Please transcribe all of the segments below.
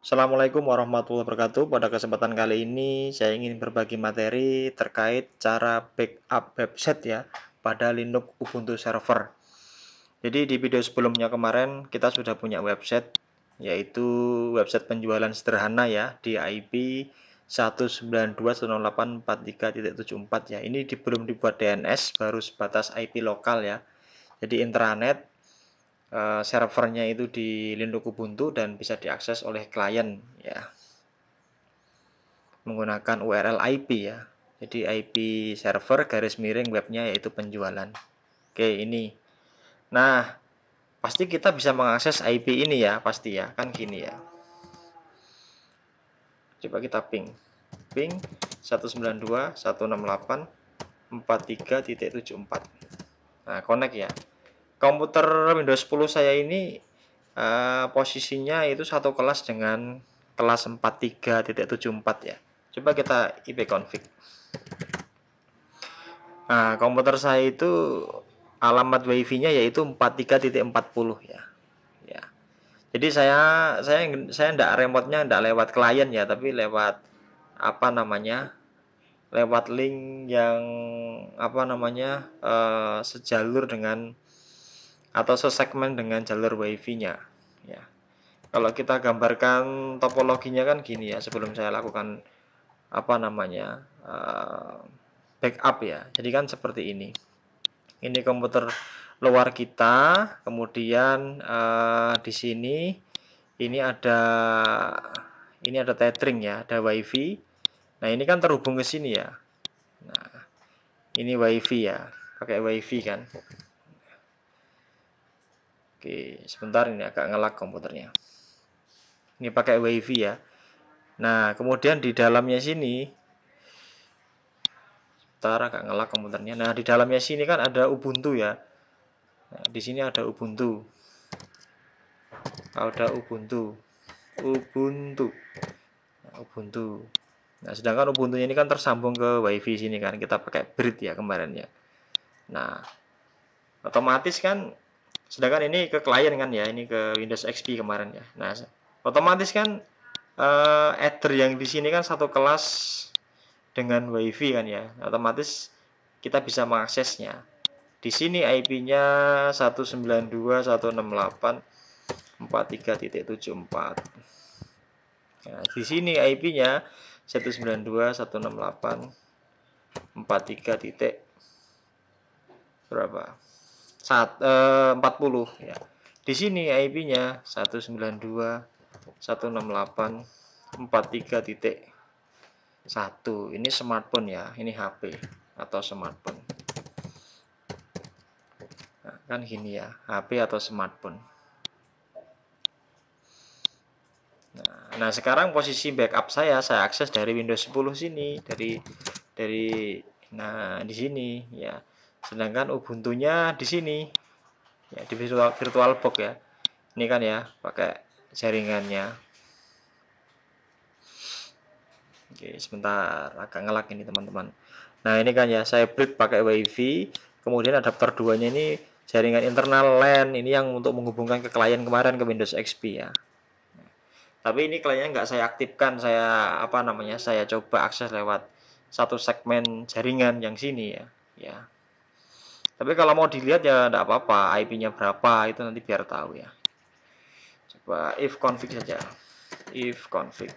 Assalamualaikum warahmatullahi wabarakatuh. Pada kesempatan kali ini saya ingin berbagi materi terkait cara backup website ya pada Linux Ubuntu Server. Jadi di video sebelumnya kemarin kita sudah punya website yaitu website penjualan sederhana ya di IP 192.108.43.74 ya. Ini belum dibuat DNS baru sebatas IP lokal ya. Jadi intranet Eh, servernya itu di Linux Ubuntu dan bisa diakses oleh klien ya menggunakan URL IP ya jadi IP server garis miring webnya yaitu penjualan oke ini nah pasti kita bisa mengakses IP ini ya pasti ya kan gini ya coba kita ping ping 192.168.43.74 nah connect ya komputer Windows 10 saya ini uh, posisinya itu satu kelas dengan kelas 43.74 ya. Coba kita IP config. Nah, komputer saya itu alamat WiFi-nya yaitu 43.40 ya. Ya. Jadi saya saya saya enggak remote-nya enggak lewat klien ya, tapi lewat apa namanya? lewat link yang apa namanya? Uh, sejalur dengan atau sesegmen dengan jalur wifi-nya ya. Kalau kita gambarkan topologinya kan gini ya sebelum saya lakukan apa namanya uh, backup ya. Jadi kan seperti ini. Ini komputer luar kita, kemudian uh, di sini ini ada ini ada tethering ya, ada wifi. Nah ini kan terhubung ke sini ya. Nah ini wifi ya, pakai wifi kan. Oke, sebentar ini agak ngelak komputernya. Ini pakai WiFi ya. Nah, kemudian di dalamnya sini sebentar agak ngelak komputernya. Nah, di dalamnya sini kan ada Ubuntu ya. Nah, di sini ada Ubuntu. Ada Ubuntu. Ubuntu. Nah, Ubuntu. Nah, sedangkan Ubuntu ini kan tersambung ke WiFi sini kan. Kita pakai bridge ya kemarin ya. Nah, otomatis kan Sedangkan ini ke klien kan ya, ini ke Windows XP kemarin ya. Nah, otomatis kan uh, adder yang di sini kan satu kelas dengan WiFi kan ya. Otomatis kita bisa mengaksesnya. Di sini IP-nya 192.168.43.74. Nah, di sini IP-nya 192.168.43. berapa? saat, e, 40 ya. Di sini IP-nya 192.168.43.1. Ini smartphone ya, ini HP atau smartphone. Nah, kan gini ya, HP atau smartphone. Nah, nah, sekarang posisi backup saya saya akses dari Windows 10 sini, dari dari nah di sini ya sedangkan Ubuntu-nya di sini ya di virtual box ya ini kan ya pakai jaringannya oke sebentar agak ngelak ini teman-teman nah ini kan ya saya break pakai wifi kemudian adaptor duanya ini jaringan internal LAN ini yang untuk menghubungkan ke klien kemarin ke Windows XP ya tapi ini kliennya nggak saya aktifkan saya apa namanya saya coba akses lewat satu segmen jaringan yang sini ya ya tapi kalau mau dilihat ya tidak apa-apa, IP-nya berapa itu nanti biar tahu ya. Coba if config saja. If config.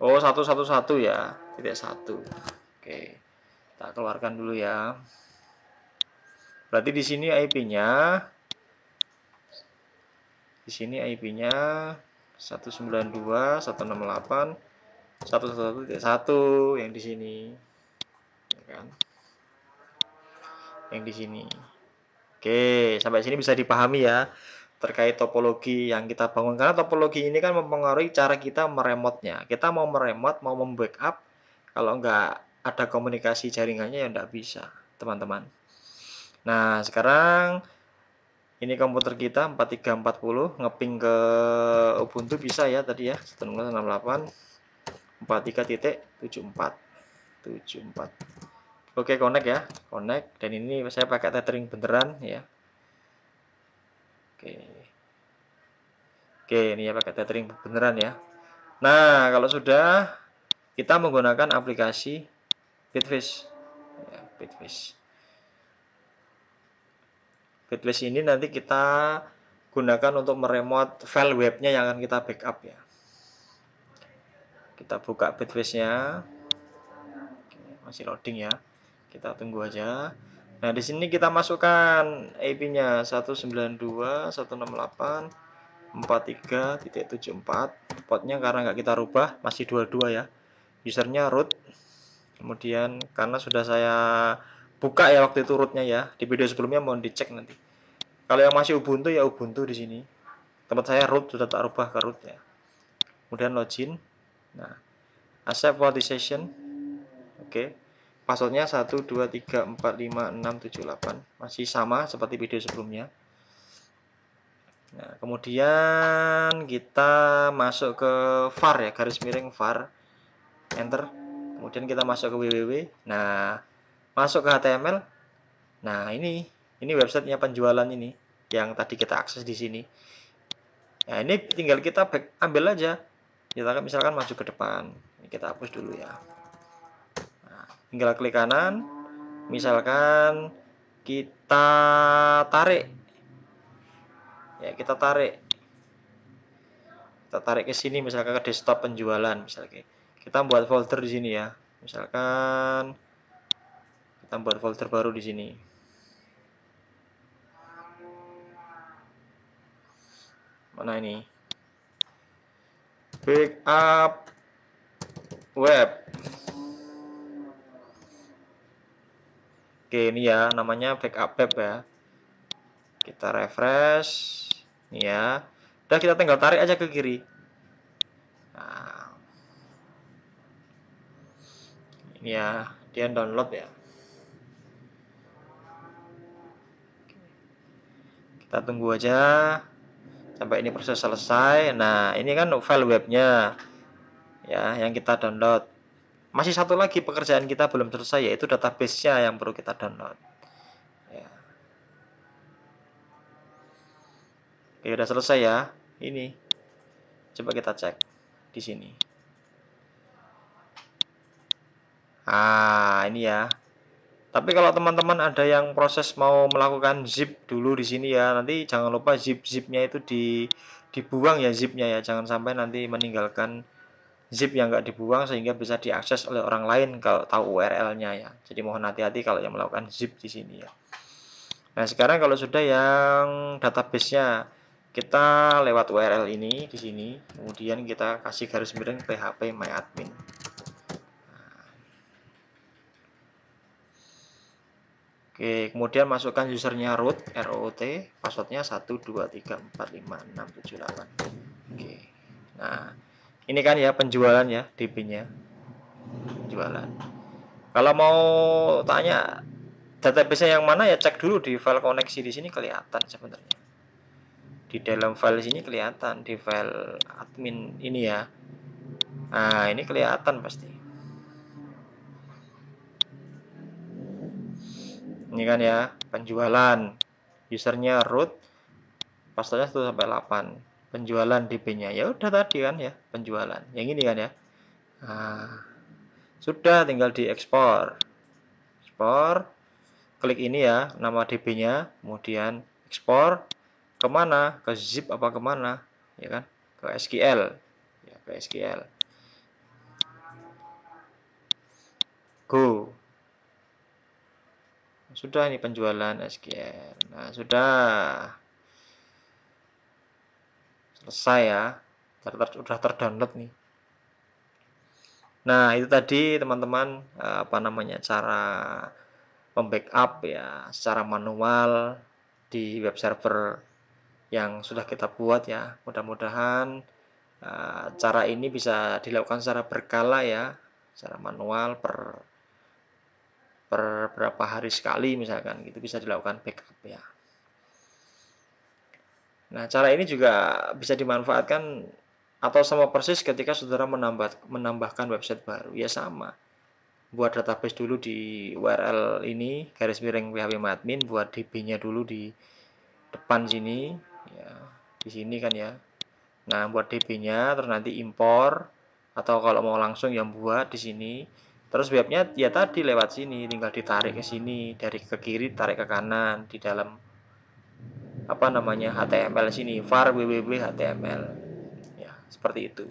Oh, satu satu satu ya, tidak satu. Oke. Kita keluarkan dulu ya. Berarti di sini IP-nya di sini IP-nya satu tidak satu yang di sini. Ya kan? yang di sini. Oke, sampai sini bisa dipahami ya terkait topologi yang kita bangun karena topologi ini kan mempengaruhi cara kita meremotnya. Kita mau meremot, mau membackup, kalau nggak ada komunikasi jaringannya ya nggak bisa, teman-teman. Nah, sekarang ini komputer kita 4340 ngeping ke Ubuntu bisa ya tadi ya 1.68 43.74 74 oke connect ya connect dan ini saya pakai tethering beneran ya oke oke ini ya pakai tethering beneran ya nah kalau sudah kita menggunakan aplikasi Bitfish ya, Bitfish Bitfish ini nanti kita gunakan untuk meremote file webnya yang akan kita backup ya kita buka bitfish nya masih loading ya kita tunggu aja nah di sini kita masukkan IP nya 192.168.43.74 portnya karena nggak kita rubah masih 22 ya usernya root kemudian karena sudah saya buka ya waktu itu rootnya ya di video sebelumnya mohon dicek nanti kalau yang masih Ubuntu ya Ubuntu di sini tempat saya root sudah tak rubah ke rootnya kemudian login nah accept authorization oke okay passwordnya 1, 2, 3, 4, 5, 6, 7, 8 masih sama seperti video sebelumnya nah, kemudian kita masuk ke var ya garis miring var enter kemudian kita masuk ke www nah masuk ke html nah ini ini websitenya penjualan ini yang tadi kita akses di sini nah ini tinggal kita back, ambil aja kita misalkan masuk ke depan ini kita hapus dulu ya tinggal klik kanan misalkan kita tarik ya kita tarik kita tarik ke sini misalkan ke desktop penjualan misalkan gitu. kita buat folder di sini ya misalkan kita buat folder baru di sini mana ini backup web Oke, ini ya namanya backup web ya. Kita refresh. Ini ya. Udah kita tinggal tarik aja ke kiri. Nah. Ini ya, dia download ya. Kita tunggu aja sampai ini proses selesai. Nah, ini kan file webnya ya yang kita download. Masih satu lagi pekerjaan kita belum selesai yaitu database-nya yang perlu kita download. Ya. Oke, udah selesai ya. Ini. Coba kita cek di sini. Ah, ini ya. Tapi kalau teman-teman ada yang proses mau melakukan zip dulu di sini ya, nanti jangan lupa zip-zipnya itu di dibuang ya zipnya ya, jangan sampai nanti meninggalkan zip yang nggak dibuang sehingga bisa diakses oleh orang lain kalau tahu URL-nya ya. Jadi mohon hati-hati kalau yang melakukan zip di sini ya. Nah, sekarang kalau sudah yang database-nya kita lewat URL ini di sini, kemudian kita kasih garis miring PHP myadmin. Oke, kemudian masukkan usernya root, root, passwordnya 8. Oke. Nah, ini kan ya penjualan ya DP-nya penjualan. kalau mau tanya database yang mana ya cek dulu di file koneksi di sini kelihatan sebenarnya di dalam file sini kelihatan di file admin ini ya nah ini kelihatan pasti ini kan ya penjualan usernya root pastinya 1 sampai 8 penjualan DP-nya ya udah tadi kan ya penjualan yang ini kan ya nah, sudah tinggal diekspor ekspor klik ini ya nama DB-nya kemudian ekspor kemana ke zip apa kemana ya kan ke SQL ya ke SQL go sudah ini penjualan SQL nah sudah selesai ya ter ter terdownload nih nah itu tadi teman-teman apa namanya cara membackup ya secara manual di web server yang sudah kita buat ya mudah-mudahan eh, cara ini bisa dilakukan secara berkala ya secara manual per per berapa hari sekali misalkan itu bisa dilakukan backup ya Nah, cara ini juga bisa dimanfaatkan atau sama persis ketika saudara menambah, menambahkan website baru. Ya sama. Buat database dulu di URL ini, garis miring PHP admin, buat DB-nya dulu di depan sini, ya, di sini kan ya. Nah, buat DB-nya, terus nanti impor, atau kalau mau langsung yang buat di sini. Terus webnya ya tadi lewat sini, tinggal ditarik ke sini, dari ke kiri tarik ke kanan, di dalam apa namanya HTML sini var www HTML ya seperti itu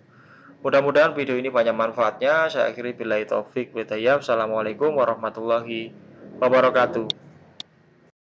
mudah-mudahan video ini banyak manfaatnya saya akhiri bila taufik bidayab assalamualaikum warahmatullahi wabarakatuh